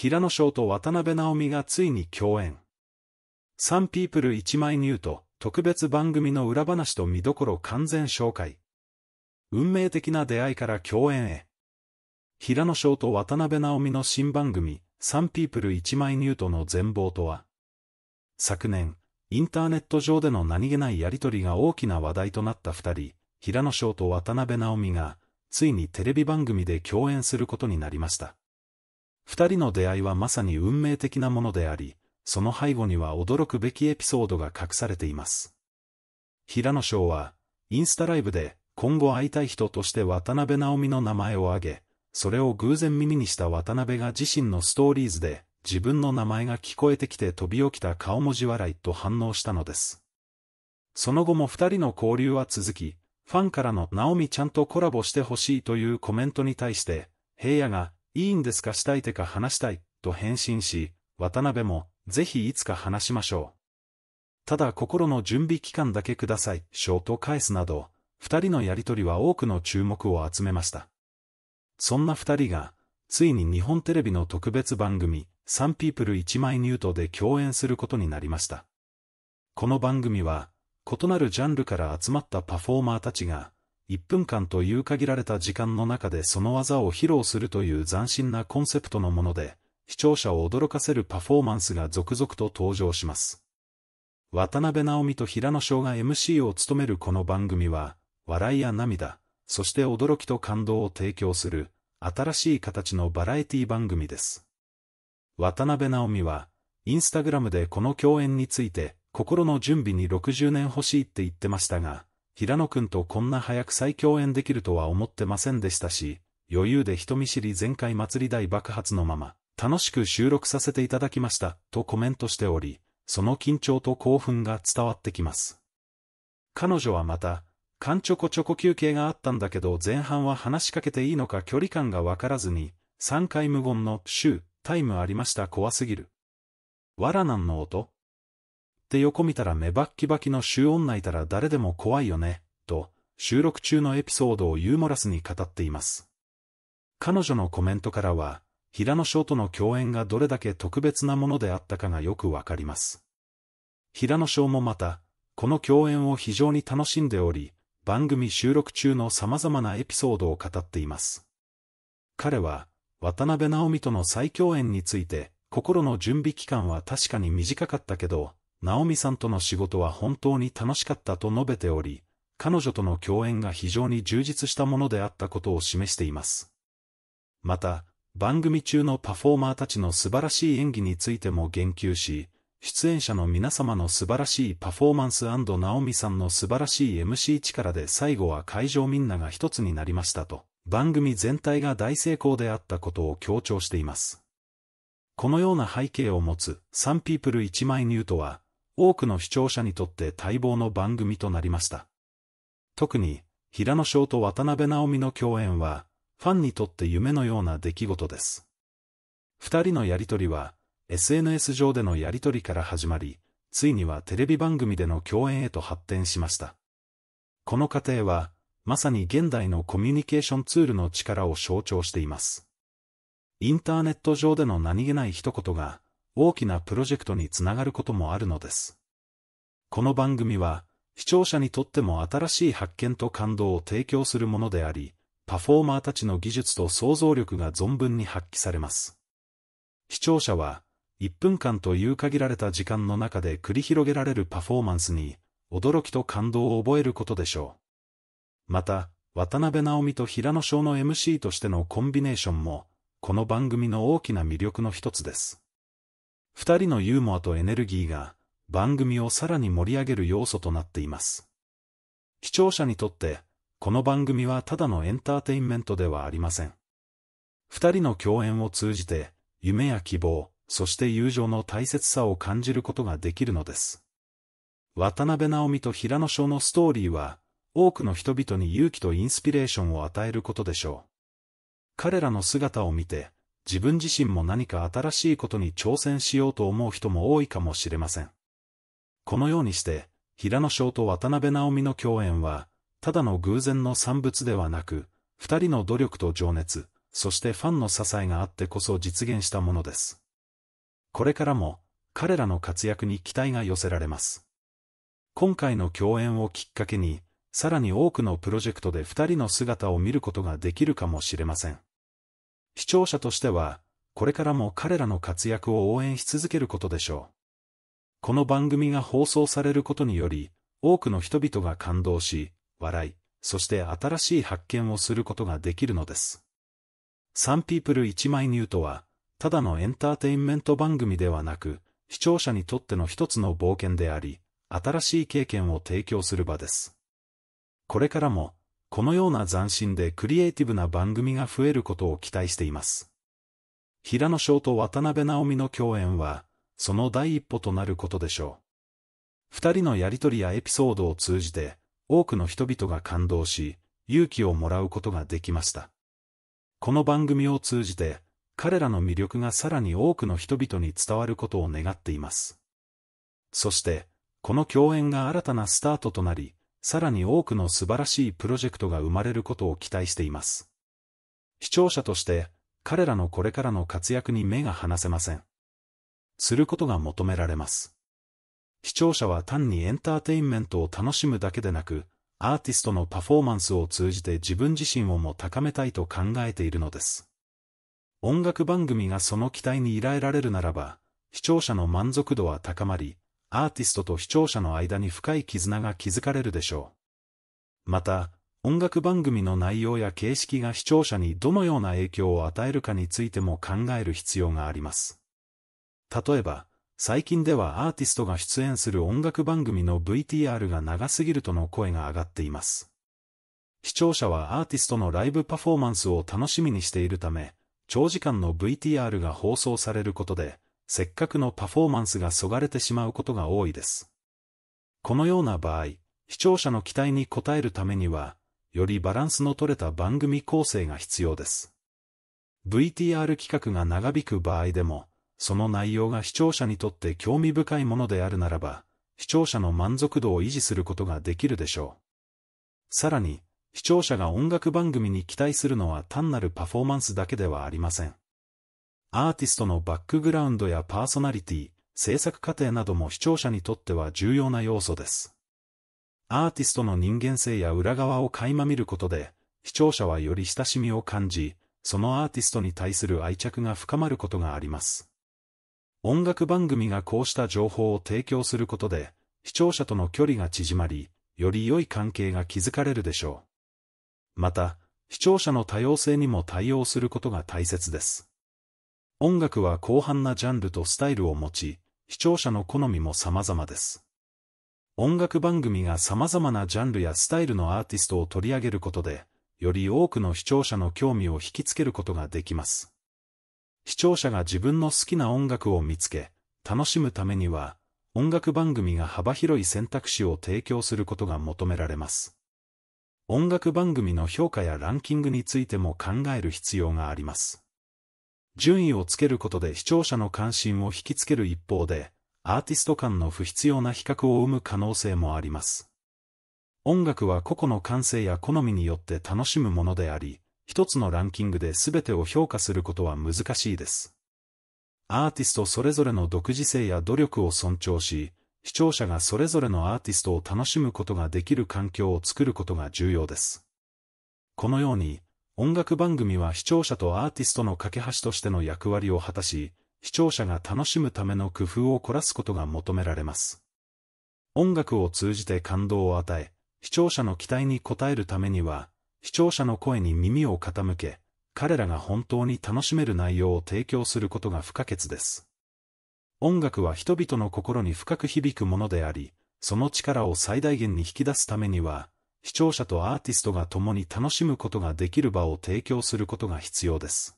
平野翔と渡辺直美がついに共演。サンピープル1枚ニュート特別番組の裏話と見どころ完全紹介。運命的な出会いから共演へ。平野翔と渡辺直美の新番組、サンピープル1枚ニュートの全貌とは、昨年、インターネット上での何気ないやりとりが大きな話題となった二人、平野翔と渡辺直美が、ついにテレビ番組で共演することになりました。二人の出会いはまさに運命的なものであり、その背後には驚くべきエピソードが隠されています。平野翔は、インスタライブで、今後会いたい人として渡辺直美の名前を挙げ、それを偶然耳にした渡辺が自身のストーリーズで、自分の名前が聞こえてきて飛び起きた顔文字笑いと反応したのです。その後も二人の交流は続き、ファンからの直美ちゃんとコラボしてほしいというコメントに対して、平野が、いいんですかしたいてか話したい、と返信し、渡辺も、ぜひいつか話しましょう。ただ心の準備期間だけください、ショート返すなど、二人のやりとりは多くの注目を集めました。そんな二人が、ついに日本テレビの特別番組、サンピープル1枚ニュートで共演することになりました。この番組は、異なるジャンルから集まったパフォーマーたちが、1分間という限られた時間の中でその技を披露するという斬新なコンセプトのもので、視聴者を驚かせるパフォーマンスが続々と登場します。渡辺直美と平野翔が MC を務めるこの番組は、笑いや涙、そして驚きと感動を提供する、新しい形のバラエティ番組です。渡辺直美は、インスタグラムでこの共演について、心の準備に60年欲しいって言ってましたが、平野くんとこんな早く再共演できるとは思ってませんでしたし、余裕で人見知り全開祭り大爆発のまま、楽しく収録させていただきました、とコメントしており、その緊張と興奮が伝わってきます。彼女はまた、勘ちょこちょこ休憩があったんだけど前半は話しかけていいのか距離感がわからずに、3回無言の、シュー、タイムありました怖すぎる。わらなんの音って横見たら目バッキバキの衆女いたら誰でも怖いよね、と、収録中のエピソードをユーモラスに語っています。彼女のコメントからは、平野翔との共演がどれだけ特別なものであったかがよくわかります。平野翔もまた、この共演を非常に楽しんでおり、番組収録中の様々なエピソードを語っています。彼は、渡辺直美との再共演について、心の準備期間は確かに短かったけど、ナオミさんとの仕事は本当に楽しかったと述べており、彼女との共演が非常に充実したものであったことを示しています。また、番組中のパフォーマーたちの素晴らしい演技についても言及し、出演者の皆様の素晴らしいパフォーマンスナオミさんの素晴らしい MC 力で最後は会場みんなが一つになりましたと、番組全体が大成功であったことを強調しています。このような背景を持つサンピープル一枚ニュートは、多くの視聴者にとって待望の番組となりました。特に、平野翔と渡辺直美の共演は、ファンにとって夢のような出来事です。二人のやりとりは、SNS 上でのやりとりから始まり、ついにはテレビ番組での共演へと発展しました。この過程は、まさに現代のコミュニケーションツールの力を象徴しています。インターネット上での何気ない一言が、大きなプロジェクトにつながることもあるのです。この番組は、視聴者にとっても新しい発見と感動を提供するものであり、パフォーマーたちの技術と想像力が存分に発揮されます。視聴者は、1分間という限られた時間の中で繰り広げられるパフォーマンスに、驚きと感動を覚えることでしょう。また、渡辺直美と平野翔の MC としてのコンビネーションも、この番組の大きな魅力の一つです。二人のユーモアとエネルギーが、番組をさらに盛り上げる要素となっています。視聴者にとって、この番組はただのエンターテインメントではありません。二人の共演を通じて、夢や希望、そして友情の大切さを感じることができるのです。渡辺直美と平野翔のストーリーは、多くの人々に勇気とインスピレーションを与えることでしょう。彼らの姿を見て、自分自身も何か新しいことに挑戦しようと思う人も多いかもしれません。このようにして、平野翔と渡辺直美の共演は、ただの偶然の産物ではなく、二人の努力と情熱、そしてファンの支えがあってこそ実現したものです。これからも、彼らの活躍に期待が寄せられます。今回の共演をきっかけに、さらに多くのプロジェクトで二人の姿を見ることができるかもしれません。視聴者としては、これからも彼らの活躍を応援し続けることでしょう。この番組が放送されることにより、多くの人々が感動し、笑い、そして新しい発見をすることができるのです。サンピープル1枚ニュートは、ただのエンターテインメント番組ではなく、視聴者にとっての一つの冒険であり、新しい経験を提供する場です。これからも、このような斬新でクリエイティブな番組が増えることを期待しています。平野翔と渡辺直美の共演は、その第一歩となることでしょう。二人のやりとりやエピソードを通じて、多くの人々が感動し、勇気をもらうことができました。この番組を通じて、彼らの魅力がさらに多くの人々に伝わることを願っています。そして、この共演が新たなスタートとなり、さらに多くの素晴らしいプロジェクトが生まれることを期待しています。視聴者として、彼らのこれからの活躍に目が離せません。することが求められます。視聴者は単にエンターテインメントを楽しむだけでなく、アーティストのパフォーマンスを通じて自分自身をも高めたいと考えているのです。音楽番組がその期待に依頼られるならば、視聴者の満足度は高まり、アーティストと視聴者の間に深い絆が築かれるでしょう。また、音楽番組の内容や形式が視聴者にどのような影響を与えるかについても考える必要があります。例えば、最近ではアーティストが出演する音楽番組の VTR が長すぎるとの声が上がっています。視聴者はアーティストのライブパフォーマンスを楽しみにしているため、長時間の VTR が放送されることで、せっかくのパフォーマンスがそがれてしまうことが多いです。このような場合、視聴者の期待に応えるためには、よりバランスの取れた番組構成が必要です。VTR 企画が長引く場合でも、その内容が視聴者にとって興味深いものであるならば、視聴者の満足度を維持することができるでしょう。さらに、視聴者が音楽番組に期待するのは単なるパフォーマンスだけではありません。アーティストのバックグラウンドやパーソナリティ、制作過程なども視聴者にとっては重要な要素です。アーティストの人間性や裏側を垣間見ることで、視聴者はより親しみを感じ、そのアーティストに対する愛着が深まることがあります。音楽番組がこうした情報を提供することで、視聴者との距離が縮まり、より良い関係が築かれるでしょう。また、視聴者の多様性にも対応することが大切です。音楽は広範なジャンルとスタイルを持ち、視聴者の好みも様々です。音楽番組が様々なジャンルやスタイルのアーティストを取り上げることで、より多くの視聴者の興味を引きつけることができます。視聴者が自分の好きな音楽を見つけ、楽しむためには、音楽番組が幅広い選択肢を提供することが求められます。音楽番組の評価やランキングについても考える必要があります。順位をつけることで視聴者の関心を引きつける一方で、アーティスト間の不必要な比較を生む可能性もあります。音楽は個々の感性や好みによって楽しむものであり、一つのランキングで全てを評価することは難しいです。アーティストそれぞれの独自性や努力を尊重し、視聴者がそれぞれのアーティストを楽しむことができる環境を作ることが重要です。このように、音楽番組は視聴者とアーティストの架け橋としての役割を果たし、視聴者が楽しむための工夫を凝らすことが求められます。音楽を通じて感動を与え、視聴者の期待に応えるためには、視聴者の声に耳を傾け、彼らが本当に楽しめる内容を提供することが不可欠です。音楽は人々の心に深く響くものであり、その力を最大限に引き出すためには、視聴者とアーティストが共に楽しむことができる場を提供することが必要です。